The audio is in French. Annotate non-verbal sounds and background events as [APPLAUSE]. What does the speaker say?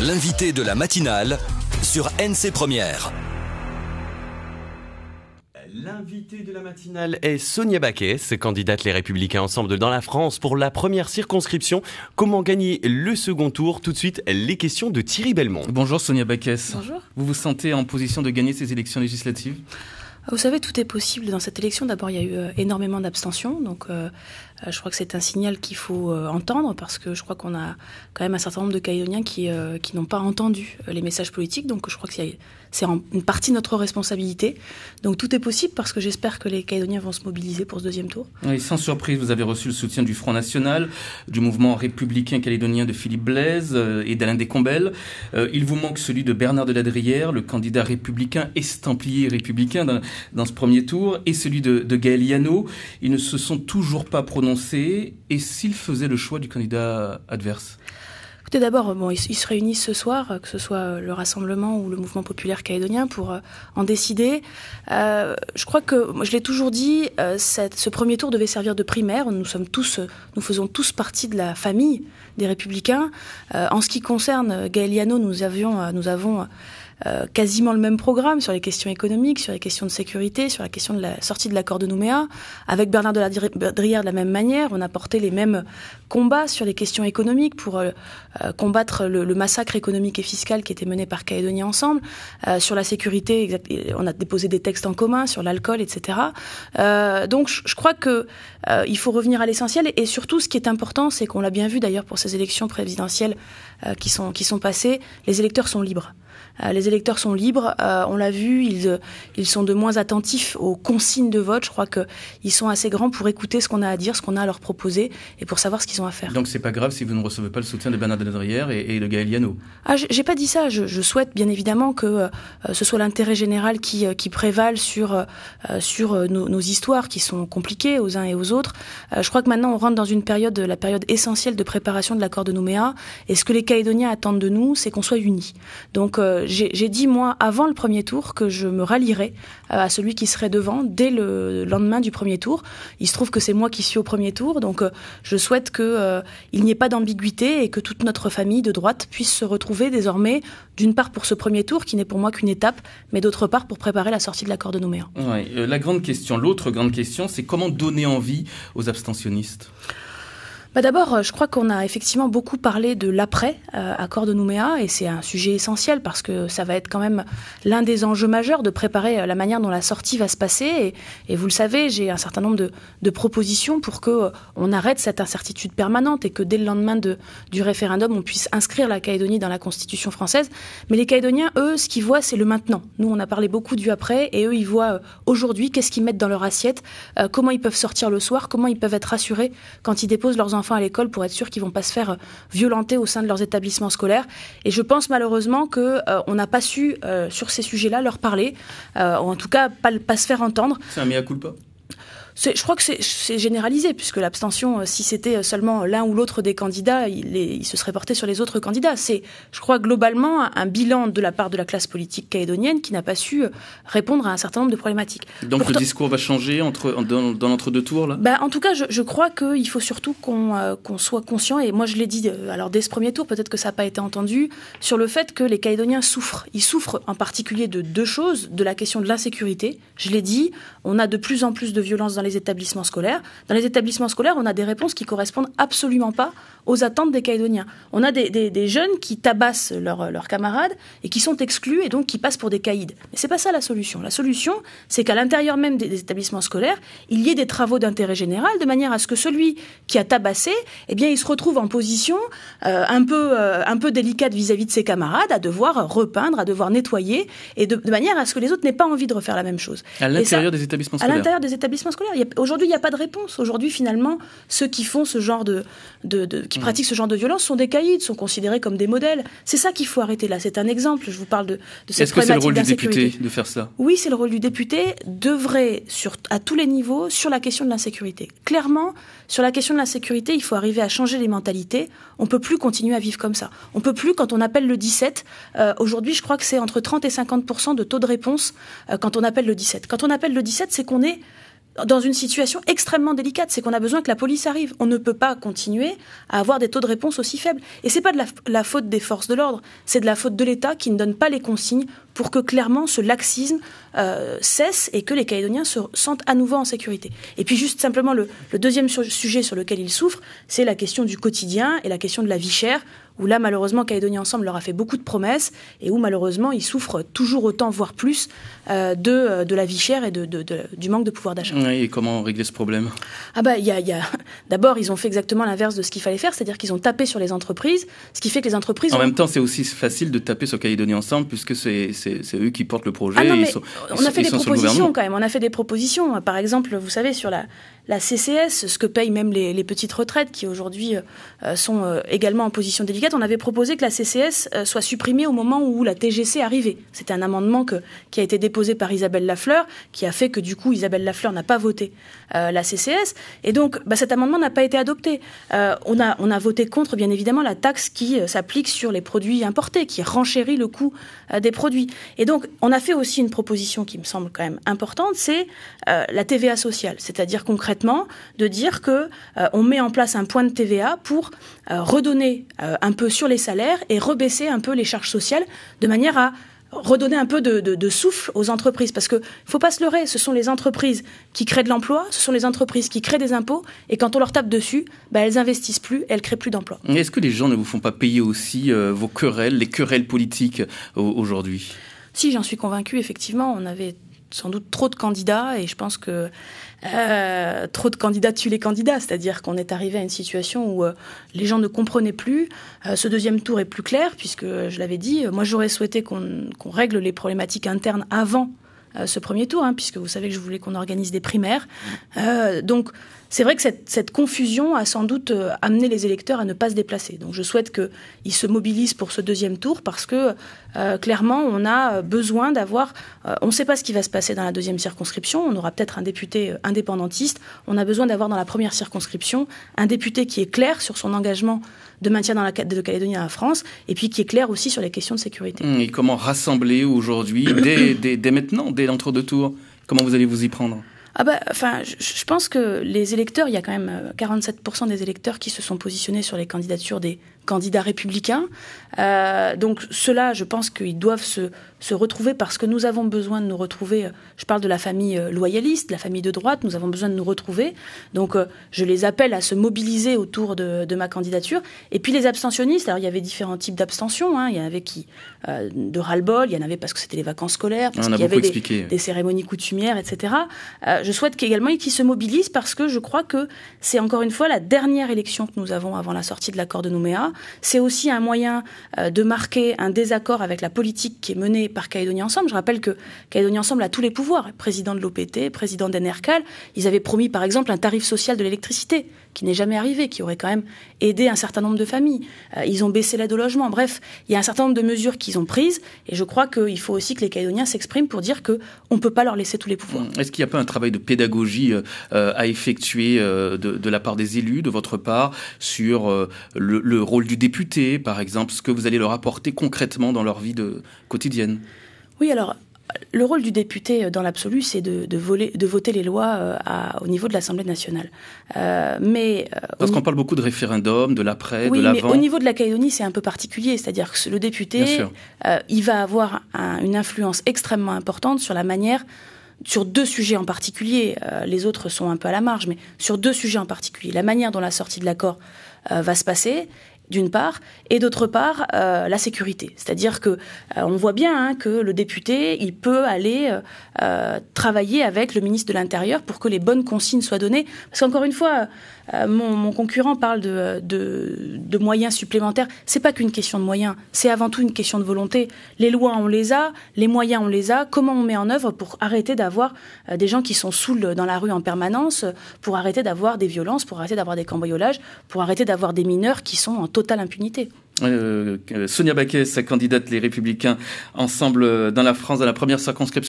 l'invité de la matinale sur NC Première. L'invité de la matinale est Sonia Baquès, candidate Les Républicains Ensemble dans la France pour la première circonscription. Comment gagner le second tour Tout de suite, les questions de Thierry Belmont. Bonjour Sonia Baquès. Bonjour. Vous vous sentez en position de gagner ces élections législatives ah, vous savez, tout est possible dans cette élection. D'abord, il y a eu euh, énormément d'abstentions. donc euh, euh, je crois que c'est un signal qu'il faut entendre parce que je crois qu'on a quand même un certain nombre de Calédoniens qui, qui n'ont pas entendu les messages politiques. Donc, je crois que c'est une partie de notre responsabilité. Donc tout est possible parce que j'espère que les Calédoniens vont se mobiliser pour ce deuxième tour. Et sans surprise, vous avez reçu le soutien du Front National, du mouvement républicain calédonien de Philippe Blaise euh, et d'Alain Descombelles. Euh, il vous manque celui de Bernard de le candidat républicain estampillé républicain dans, ce premier tour, et celui de, de Ils ne se sont toujours pas prononcés. Et s'ils faisaient le choix du candidat adverse d'abord, euh, bon, ils, se réunissent ce soir, euh, que ce soit euh, le Rassemblement ou le Mouvement populaire calédonien, pour en décider. je crois que, je l'ai toujours dit, ce premier tour devait servir de primaire. Nous sommes tous, nous faisons tous partie de la famille des Républicains. en ce qui concerne Gaëliano, nous avions, nous avons euh, quasiment le même programme sur les questions économiques, sur les questions de sécurité, sur la question de la sortie de l'accord de Nouméa. Avec Bernard de la Drière, de la même manière, on a porté les mêmes combats sur les questions économiques pour euh, euh, combattre le, massacre économique et fiscal qui était mené par Calédonie Ensemble. sur la sécurité, on a déposé des textes en commun sur l'alcool, etc. donc, je, crois qu'il il faut revenir à l'essentiel et, surtout, ce qui est important, c'est qu'on l'a bien vu d'ailleurs pour ces élections présidentielles qui sont qui sont passées, les électeurs sont libres. Euh, les électeurs sont libres. Euh, on l'a vu, euh, ils, sont de moins attentifs aux consignes de vote. Je crois qu'ils sont assez grands pour écouter ce qu'on a à dire, ce qu'on a à leur proposer et pour savoir ce qu'ils ont à faire. Donc c'est pas grave si vous ne recevez pas le soutien de Bernard de et, et, de Gaëliano. Ah, j'ai pas dit ça. Je, souhaite bien évidemment que ce soit l'intérêt général qui, prévale sur, nos, histoires qui sont compliquées aux uns et aux autres. je crois que maintenant on rentre dans une période, la période essentielle de préparation de l'accord de Nouméa. Et ce que les Calédoniens attendent de nous, c'est qu'on soit unis. Donc j'ai dit, moi, avant le premier tour, que je me rallierais euh, à celui qui serait devant dès le lendemain du premier tour. Il se trouve que c'est moi qui suis au premier tour, donc euh, je souhaite qu'il euh, n'y ait pas d'ambiguïté et que toute notre famille de droite puisse se retrouver désormais, d'une part pour ce premier tour, qui n'est pour moi qu'une étape, mais d'autre part pour préparer la sortie de l'accord de Nouméa. la grande question, l'autre grande question, c'est comment donner envie aux abstentionnistes bah, d'abord, euh, je crois qu'on a effectivement beaucoup parlé de l'après accord euh, de Nouméa, et c'est un sujet essentiel parce que ça va être quand même l'un des enjeux majeurs de préparer euh, la manière dont la sortie va se passer. Et, vous le savez, j'ai un certain nombre de, propositions pour que on arrête cette incertitude permanente et que dès le lendemain de, du référendum, on puisse inscrire la Calédonie dans la Constitution française. Mais les Calédoniens, eux, ce qu'ils voient, c'est le maintenant. Nous, on a parlé beaucoup du après, et eux, ils voient aujourd'hui qu'est-ce qu'ils mettent dans leur assiette, comment ils peuvent sortir le soir, comment ils peuvent être rassurés quand ils déposent leurs enfants à l'école pour être sûr qu'ils vont pas se faire euh, violenter au sein de leurs établissements scolaires. Et je pense malheureusement qu'on euh, n'a pas su euh, sur ces sujets-là leur parler, ou en tout cas pas, pas se faire entendre. C'est un mea culpa je crois que c'est généralisé, puisque l'abstention, euh, si c'était euh, seulement l'un ou l'autre des candidats, il, il, se serait porté sur les autres candidats. C'est, je crois, globalement un, bilan de la part de la classe politique caïdonienne qui n'a pas su euh, répondre à un certain nombre de problématiques. Donc le discours va changer entre, dans, l'entre-deux tours là bah, En tout cas, je, crois qu'il faut surtout qu'on soit conscient, et moi je l'ai dit alors dès ce premier tour, peut-être que ça n'a pas été entendu, sur le fait que les Caïdoniens souffrent. Ils souffrent en particulier de deux choses, de la question de l'insécurité. Je l'ai dit, on a de plus en plus de violences dans les les établissements scolaires. Dans les établissements scolaires, on a des réponses qui correspondent absolument pas aux attentes des caïdoniens. On a des, jeunes qui tabassent leurs camarades et qui sont exclus et donc qui passent pour des caïdes. Mais c'est pas ça la solution. La solution, c'est qu'à l'intérieur même des, établissements scolaires, il y ait des travaux d'intérêt général de manière à ce que celui qui a tabassé, eh bien, il se retrouve en position euh, un peu euh, un peu délicate vis-à-vis de ses camarades, à devoir repeindre, à devoir nettoyer et de, manière à ce que les autres n'aient pas envie de refaire la même chose. À l'intérieur des établissements À l'intérieur des établissements scolaires aujourd'hui, il n'y a pas de réponse. Aujourd'hui, finalement, ceux qui font ce genre de, qui mm. pratiquent ce genre de violence sont des caïds, sont considérés comme des modèles. C'est ça qu'il faut arrêter là. C'est un exemple. Je vous parle de, de cette Est-ce que c'est le rôle du député de faire ça Oui, c'est le rôle du député d'œuvrer sur, à tous les niveaux sur la question de l'insécurité. Clairement, sur la question de l'insécurité, il faut arriver à changer les mentalités. On peut plus continuer à vivre comme ça. On peut plus, quand on appelle le 17, euh, aujourd'hui, je crois que c'est entre 30 et 50 de taux de réponse euh, quand on appelle le 17. Quand on appelle le 17, c'est qu'on est dans une situation extrêmement délicate. C'est qu'on a besoin que la police arrive. On ne peut pas continuer à avoir des taux de réponse aussi faibles. Et c'est pas de la, la faute des forces de l'ordre, c'est de la faute de l'État qui ne donne pas les consignes pour que clairement ce laxisme euh, cesse et que les Calédoniens se sentent à nouveau en sécurité. Et puis juste simplement le, deuxième sujet sur lequel ils souffrent, c'est la question du quotidien et la question de la vie chère, où là malheureusement Calédonie Ensemble leur a fait beaucoup de promesses et où malheureusement ils souffrent toujours autant, voire plus, euh, de, euh, de la vie chère et de, du manque de pouvoir d'achat. et comment régler ce problème Ah bah, y y a... [LAUGHS] d'abord ils ont fait exactement l'inverse de ce qu'il fallait faire, c'est-à-dire qu'ils ont tapé sur les entreprises, ce qui fait que les entreprises... En même temps c'est aussi facile de taper sur Calédonie Ensemble puisque c'est c'est eux qui portent le projet. Ah on a fait des propositions quand même. On a fait des propositions. Par exemple, vous savez, sur la, la CCS, ce que payent même les, petites retraites qui aujourd'hui euh, euh, sont euh, également en position délicate. On avait proposé que la CCS soit supprimée au moment où la TGC arrivait. C'était un amendement qui a été déposé par Isabelle Lafleur, qui a fait que du coup Isabelle Lafleur n'a pas voté la CCS. Et donc bah, cet amendement n'a pas été adopté. on, a, on a voté contre, bien évidemment, la taxe qui s'applique sur les produits importés, qui renchérit le coût des produits. Et donc on a fait aussi une proposition qui me semble quand même importante, c'est la TVA sociale, c'est-à-dire concrètement de dire que euh, on met en place un point de TVA pour euh, redonner euh, un peu sur les salaires et rebaisser un peu les charges sociales de manière à redonner un peu de, souffle aux entreprises parce que faut pas se leurrer ce sont les entreprises qui créent de l'emploi ce sont les entreprises qui créent des impôts et quand on leur tape dessus bah, elles investissent plus elles créent plus d'emplois est-ce que les gens ne vous font pas payer aussi vos querelles les querelles politiques aujourd'hui si j'en suis convaincue effectivement on avait sans doute trop de candidats et je pense que euh, trop de candidats tuent les candidats, c'est-à-dire qu'on est arrivé à une situation où euh, les gens ne comprenaient plus. Euh, ce deuxième tour est plus clair puisque je l'avais dit, moi j'aurais souhaité qu'on règle les problématiques internes avant euh, ce premier tour, hein, puisque vous savez que je voulais qu'on organise des primaires. Euh, donc, c'est vrai que cette, confusion a sans doute euh, amené les électeurs à ne pas se déplacer. Donc, je souhaite qu'ils se mobilisent pour ce deuxième tour, parce que clairement, on a besoin d'avoir. on ne sait pas ce qui va se passer dans la deuxième circonscription. On aura peut-être un député indépendantiste. On a besoin d'avoir dans la première circonscription un député qui est clair sur son engagement de maintien dans la de Calédonie à la France, et puis qui est clair aussi sur les questions de sécurité. Mmh, et comment rassembler aujourd'hui, [COUGHS] dès, maintenant, dès l'entre-deux tours Comment vous allez vous y prendre ah bah, enfin, je pense que les électeurs, il y a quand même 47% euh, des électeurs qui se sont positionnés sur les candidatures des candidats républicains. Euh, donc ceux-là, je pense qu'ils doivent se se retrouver parce que nous avons besoin de nous retrouver. Euh, je parle de la famille euh, loyaliste, de la famille de droite, nous avons besoin de nous retrouver. Donc euh, je les appelle à se mobiliser autour de, ma candidature. Et puis les abstentionnistes, alors il y avait différents types d'abstention. Hein. Il y en avait qui de ras-le-bol, il y en avait parce que c'était les vacances scolaires, parce qu'il y avait des, cérémonies coutumières, etc. je souhaite qu'également également qu'ils se mobilisent parce que je crois que c'est encore une fois la dernière élection que nous avons avant la sortie de l'accord de Nouméa. C'est aussi un moyen de marquer un désaccord avec la politique qui est menée par Calédonie Ensemble. Je rappelle que Calédonie Ensemble a tous les pouvoirs, président de l'OPT, président d'ENERCAL, Ils avaient promis par exemple un tarif social de l'électricité, qui n'est jamais arrivé, qui aurait quand même aidé un certain nombre de familles. Euh, ils ont baissé l'aide au logement. Bref, il y a un certain nombre de mesures qu'ils ont prises, et je crois qu'il faut aussi que les Calédoniens s'expriment pour dire que on peut pas leur laisser tous les pouvoirs. Mmh. Est-ce qu'il n'y a pas un travail de pédagogie euh, euh, à effectuer de, la part des élus, de votre part, sur le, rôle du député, par exemple, ce que vous allez leur apporter concrètement dans leur vie quotidienne oui, alors le rôle du député euh, dans l'absolu, c'est de, de voter les lois euh, au niveau de l'Assemblée nationale. Euh, mais parce qu'on parle beaucoup de référendum, de l'après, de l'avant. Mais au niveau de la Calédonie, c'est un peu particulier, c'est-à-dire que le député, il va avoir une influence extrêmement importante sur la manière sur deux sujets en particulier, les autres sont un peu à la marge, mais sur deux sujets en particulier, la manière dont la sortie de l'accord va se passer d'une part, et d'autre part, euh, la sécurité. C'est-à-dire que euh, on voit bien hein, que le député, il peut aller euh, travailler avec le ministre de l'Intérieur pour que les bonnes consignes soient données. Parce qu'encore une fois, euh, mon, concurrent parle de, moyens supplémentaires. Ce n'est pas qu'une question de moyens, c'est avant tout une question de volonté. Les lois, on les a, les moyens, on les a. Comment on met en œuvre pour arrêter d'avoir euh, des gens qui sont saouls dans la rue en permanence, pour arrêter d'avoir des violences, pour arrêter d'avoir des cambriolages, pour arrêter d'avoir des mineurs qui sont en totale impunité. Euh, Sonia Baquet, sa candidate Les Républicains, ensemble dans la France, dans la première circonscription.